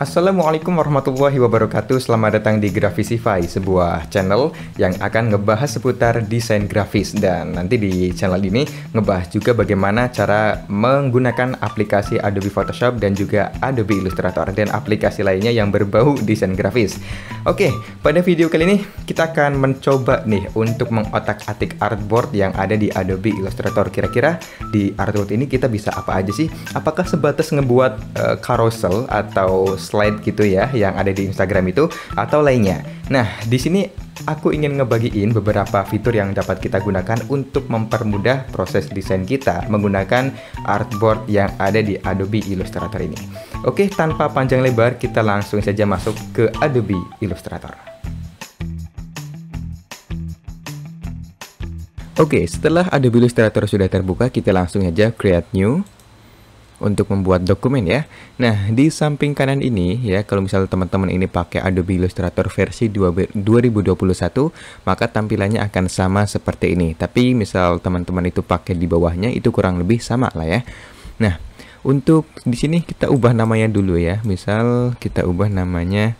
Assalamualaikum warahmatullahi wabarakatuh Selamat datang di Grafisify Sebuah channel yang akan ngebahas seputar desain grafis Dan nanti di channel ini ngebahas juga bagaimana cara menggunakan aplikasi Adobe Photoshop Dan juga Adobe Illustrator Dan aplikasi lainnya yang berbau desain grafis Oke, pada video kali ini kita akan mencoba nih Untuk mengotak-atik artboard yang ada di Adobe Illustrator Kira-kira di artboard ini kita bisa apa aja sih? Apakah sebatas ngebuat uh, eh, carousel atau slide gitu ya yang ada di Instagram itu atau lainnya. Nah, di sini aku ingin ngebagiin beberapa fitur yang dapat kita gunakan untuk mempermudah proses desain kita menggunakan artboard yang ada di Adobe Illustrator ini. Oke, tanpa panjang lebar kita langsung saja masuk ke Adobe Illustrator. Oke, setelah Adobe Illustrator sudah terbuka, kita langsung aja create new untuk membuat dokumen ya. Nah, di samping kanan ini ya, kalau misal teman-teman ini pakai Adobe Illustrator versi 2021, maka tampilannya akan sama seperti ini. Tapi misal teman-teman itu pakai di bawahnya itu kurang lebih sama lah ya. Nah, untuk di sini kita ubah namanya dulu ya. Misal kita ubah namanya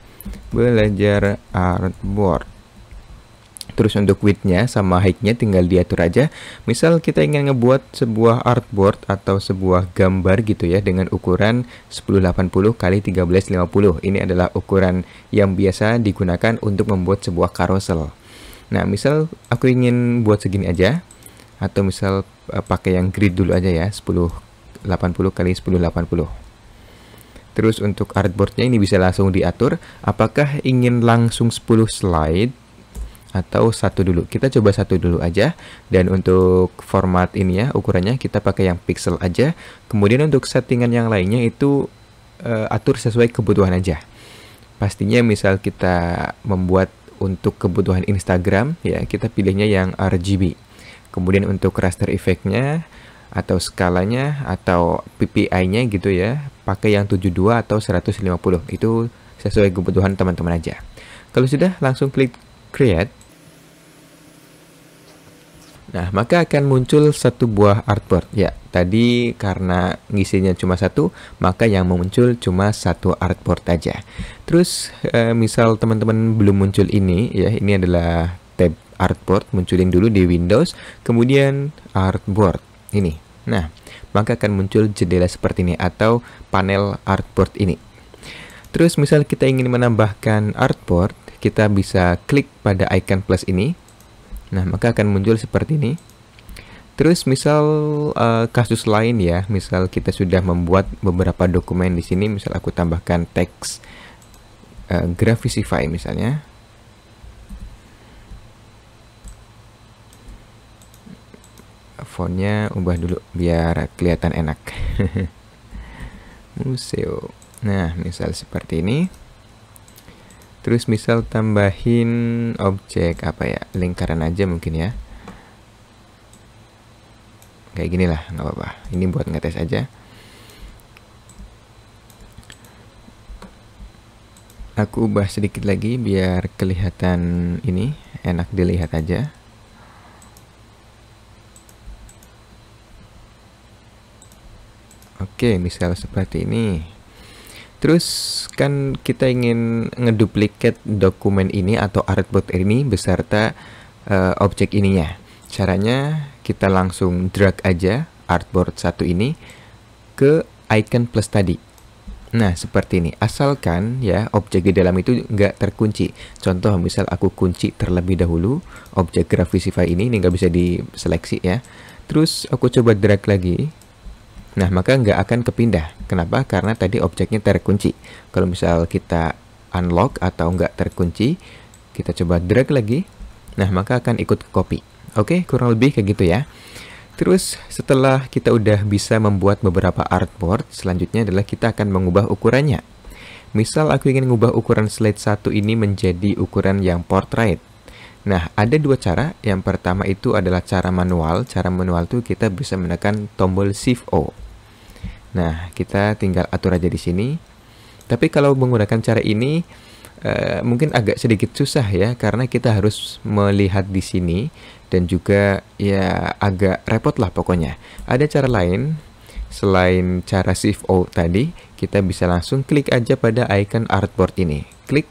belajar artboard terus untuk widthnya sama heightnya tinggal diatur aja misal kita ingin ngebuat sebuah artboard atau sebuah gambar gitu ya dengan ukuran 1080 kali 1350 ini adalah ukuran yang biasa digunakan untuk membuat sebuah carousel. nah misal aku ingin buat segini aja atau misal eh, pakai yang grid dulu aja ya 1080 kali 1080 Terus untuk artboardnya ini bisa langsung diatur apakah ingin langsung 10 slide atau satu dulu. Kita coba satu dulu aja. Dan untuk format ini ya, ukurannya kita pakai yang pixel aja. Kemudian untuk settingan yang lainnya itu uh, atur sesuai kebutuhan aja. Pastinya misal kita membuat untuk kebutuhan Instagram ya, kita pilihnya yang RGB. Kemudian untuk raster efeknya atau skalanya atau PPI-nya gitu ya, pakai yang 72 atau 150. Itu sesuai kebutuhan teman-teman aja. Kalau sudah langsung klik create Nah, maka akan muncul satu buah artboard. Ya, tadi karena ngisinya cuma satu, maka yang muncul cuma satu artboard aja. Terus, eh, misal teman-teman belum muncul ini, ya, ini adalah tab artboard, munculin dulu di Windows, kemudian artboard ini. Nah, maka akan muncul jendela seperti ini atau panel artboard ini. Terus, misal kita ingin menambahkan artboard, kita bisa klik pada icon plus ini, Nah, maka akan muncul seperti ini. Terus misal uh, kasus lain ya, misal kita sudah membuat beberapa dokumen di sini, misal aku tambahkan teks uh, eh, Graphicify misalnya. Fontnya ubah dulu biar kelihatan enak. Museo. Nah, misal seperti ini terus misal tambahin objek apa ya lingkaran aja mungkin ya kayak gini lah nggak apa-apa ini buat ngetes aja aku ubah sedikit lagi biar kelihatan ini enak dilihat aja oke misal seperti ini Terus kan kita ingin ngeduplikat dokumen ini atau artboard ini beserta uh, objek ininya. Caranya kita langsung drag aja artboard satu ini ke icon plus tadi. Nah, seperti ini. Asalkan ya objek di dalam itu nggak terkunci. Contoh misal aku kunci terlebih dahulu objek grafisify ini, ini nggak bisa diseleksi ya. Terus aku coba drag lagi Nah, maka nggak akan kepindah. Kenapa? Karena tadi objeknya terkunci. Kalau misal kita unlock atau nggak terkunci, kita coba drag lagi. Nah, maka akan ikut ke copy. Oke, kurang lebih kayak gitu ya. Terus, setelah kita udah bisa membuat beberapa artboard, selanjutnya adalah kita akan mengubah ukurannya. Misal aku ingin mengubah ukuran slide 1 ini menjadi ukuran yang portrait. Nah, ada dua cara. Yang pertama itu adalah cara manual. Cara manual itu kita bisa menekan tombol Shift O. Nah, kita tinggal atur aja di sini. Tapi kalau menggunakan cara ini eh, mungkin agak sedikit susah ya karena kita harus melihat di sini dan juga ya agak repot lah pokoknya. Ada cara lain selain cara Shift O tadi, kita bisa langsung klik aja pada icon artboard ini. Klik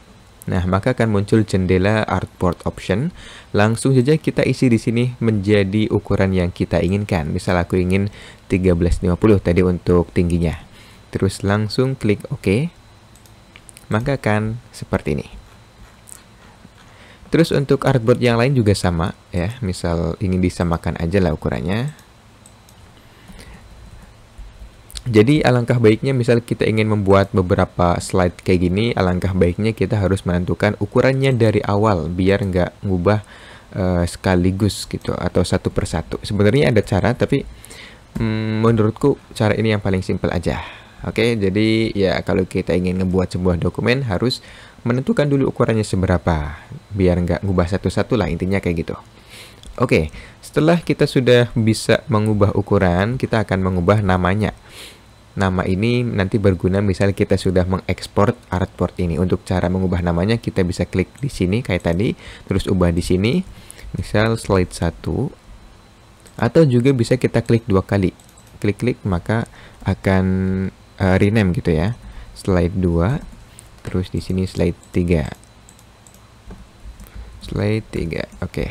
Nah, maka akan muncul jendela artboard option. Langsung saja kita isi di sini menjadi ukuran yang kita inginkan. Misal aku ingin 1350 tadi untuk tingginya. Terus langsung klik OK. Maka akan seperti ini. Terus untuk artboard yang lain juga sama ya. Misal ingin disamakan aja lah ukurannya. Jadi alangkah baiknya misal kita ingin membuat beberapa slide kayak gini, alangkah baiknya kita harus menentukan ukurannya dari awal biar nggak ngubah uh, sekaligus gitu atau satu persatu. Sebenarnya ada cara tapi mm, menurutku cara ini yang paling simple aja. Oke, jadi ya kalau kita ingin membuat sebuah dokumen harus menentukan dulu ukurannya seberapa biar nggak ngubah satu-satu lah intinya kayak gitu. Oke, setelah kita sudah bisa mengubah ukuran, kita akan mengubah namanya nama ini nanti berguna misalnya kita sudah mengekspor artboard ini. Untuk cara mengubah namanya kita bisa klik di sini kayak tadi, terus ubah di sini. Misal slide 1 atau juga bisa kita klik dua kali. Klik-klik maka akan uh, rename gitu ya. Slide 2 terus di sini slide 3. Slide 3. Oke. Okay.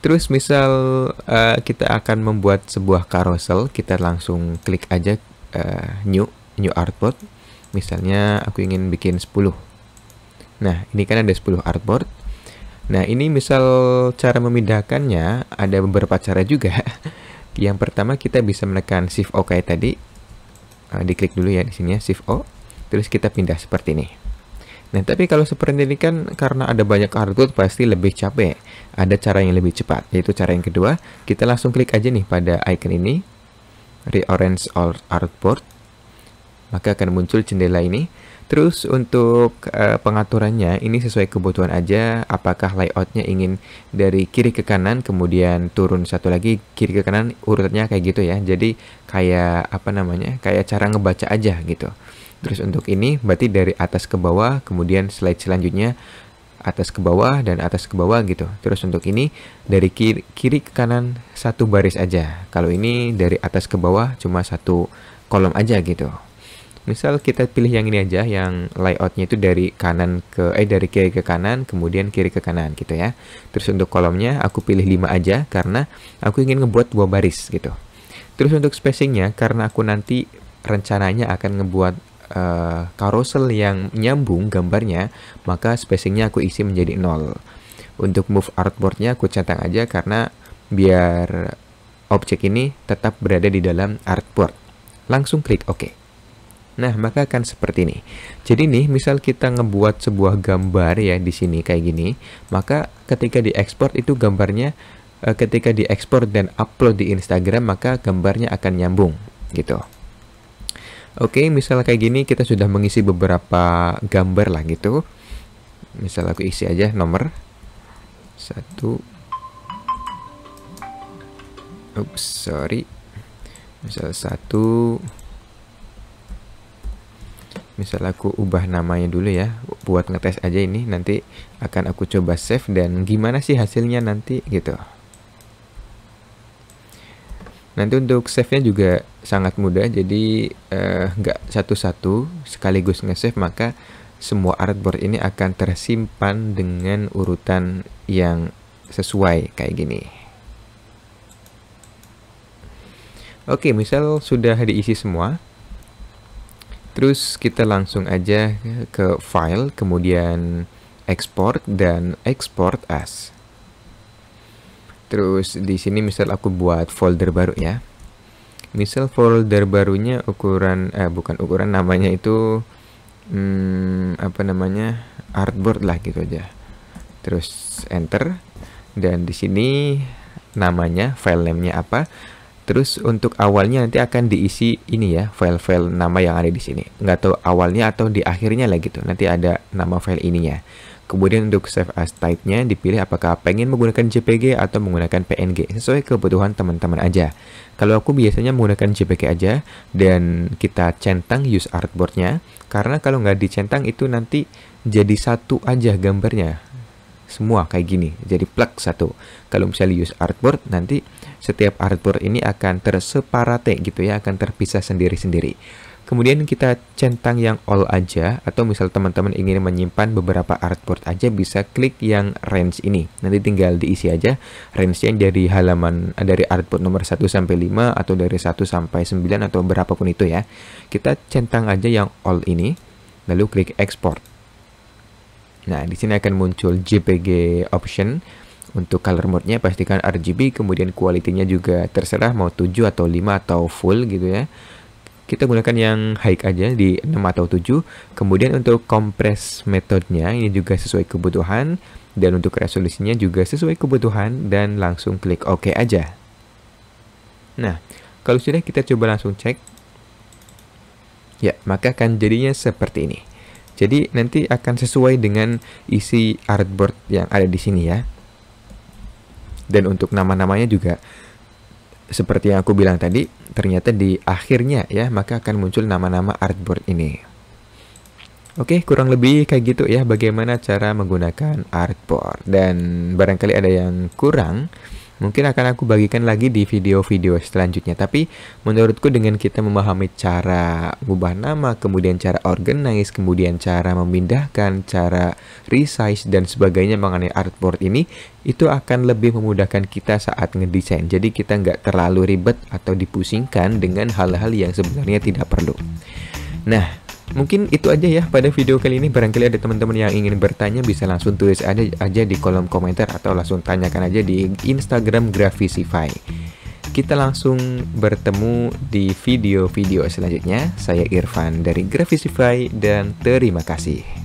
Terus misal uh, kita akan membuat sebuah carousel, kita langsung klik aja uh, new new artboard. Misalnya aku ingin bikin 10. Nah, ini kan ada 10 artboard. Nah, ini misal cara memindahkannya ada beberapa cara juga. Yang pertama kita bisa menekan shift O kayak tadi. Uh, diklik dulu ya di sini ya shift O. Terus kita pindah seperti ini. Nah, tapi kalau seperti ini kan karena ada banyak output pasti lebih capek. Ada cara yang lebih cepat, yaitu cara yang kedua. Kita langsung klik aja nih pada icon ini. Rearrange all artboard. Maka akan muncul jendela ini. Terus untuk uh, pengaturannya ini sesuai kebutuhan aja apakah layoutnya ingin dari kiri ke kanan kemudian turun satu lagi kiri ke kanan urutannya kayak gitu ya. Jadi kayak apa namanya kayak cara ngebaca aja gitu. Terus untuk ini berarti dari atas ke bawah, kemudian slide selanjutnya atas ke bawah dan atas ke bawah gitu. Terus untuk ini dari kiri, kiri ke kanan satu baris aja. Kalau ini dari atas ke bawah cuma satu kolom aja gitu. Misal kita pilih yang ini aja, yang layoutnya itu dari kanan ke eh dari kiri ke kanan, kemudian kiri ke kanan gitu ya. Terus untuk kolomnya aku pilih 5 aja karena aku ingin ngebuat dua baris gitu. Terus untuk spacingnya karena aku nanti rencananya akan ngebuat uh, eh, carousel yang nyambung gambarnya, maka spacingnya aku isi menjadi nol. Untuk move artboardnya aku centang aja karena biar objek ini tetap berada di dalam artboard. Langsung klik OK. Nah, maka akan seperti ini. Jadi nih, misal kita ngebuat sebuah gambar ya di sini kayak gini, maka ketika diekspor itu gambarnya eh, ketika diekspor dan upload di Instagram maka gambarnya akan nyambung gitu. Oke, misalnya kayak gini kita sudah mengisi beberapa gambar lah gitu. Misal aku isi aja nomor satu. Oops, sorry. Misal satu. Misal aku ubah namanya dulu ya, buat ngetes aja ini. Nanti akan aku coba save dan gimana sih hasilnya nanti gitu. Nanti untuk save-nya juga sangat mudah, jadi eh, nggak uh, satu-satu sekaligus nge-save, maka semua artboard ini akan tersimpan dengan urutan yang sesuai kayak gini. Oke, misal sudah diisi semua. Terus kita langsung aja ke file, kemudian export dan export as. Terus di sini misal aku buat folder baru ya. Misal folder barunya ukuran eh bukan ukuran namanya itu hmm, apa namanya? artboard lah gitu aja. Terus enter dan di sini namanya file name-nya apa? Terus untuk awalnya nanti akan diisi ini ya, file-file nama yang ada di sini. Nggak tahu awalnya atau di akhirnya lah gitu. Nanti ada nama file ininya. Kemudian untuk save as type-nya dipilih apakah pengen menggunakan JPG atau menggunakan PNG sesuai kebutuhan teman-teman aja. Kalau aku biasanya menggunakan JPG aja dan kita centang use artboard-nya karena kalau nggak dicentang itu nanti jadi satu aja gambarnya semua kayak gini jadi plug satu kalau misalnya use artboard nanti setiap artboard ini akan terseparate gitu ya akan terpisah sendiri-sendiri Kemudian kita centang yang all aja atau misal teman-teman ingin menyimpan beberapa artboard aja bisa klik yang range ini. Nanti tinggal diisi aja range yang dari halaman eh, dari artboard nomor 1 sampai 5 atau dari 1 sampai 9 atau berapapun itu ya. Kita centang aja yang all ini lalu klik export. Nah, di sini akan muncul JPG option untuk color mode-nya pastikan RGB kemudian kualitinya juga terserah mau 7 atau 5 atau full gitu ya kita gunakan yang high aja di 6 atau 7. Kemudian untuk kompres metodenya ini juga sesuai kebutuhan dan untuk resolusinya juga sesuai kebutuhan dan langsung klik OK aja. Nah, kalau sudah kita coba langsung cek. Ya, maka akan jadinya seperti ini. Jadi nanti akan sesuai dengan isi artboard yang ada di sini ya. Dan untuk nama-namanya juga seperti yang aku bilang tadi, ternyata di akhirnya ya, maka akan muncul nama-nama artboard ini. Oke, kurang lebih kayak gitu ya bagaimana cara menggunakan artboard. Dan barangkali ada yang kurang, Mungkin akan aku bagikan lagi di video-video selanjutnya. Tapi menurutku dengan kita memahami cara ubah nama, kemudian cara organize, kemudian cara memindahkan, cara resize dan sebagainya mengenai artboard ini, itu akan lebih memudahkan kita saat ngedesain. Jadi kita nggak terlalu ribet atau dipusingkan dengan hal-hal yang sebenarnya tidak perlu. Nah, Mungkin itu aja ya pada video kali ini barangkali ada teman-teman yang ingin bertanya bisa langsung tulis aja, aja di kolom komentar atau langsung tanyakan aja di Instagram Grafisify. Kita langsung bertemu di video-video selanjutnya. Saya Irfan dari Grafisify dan terima kasih.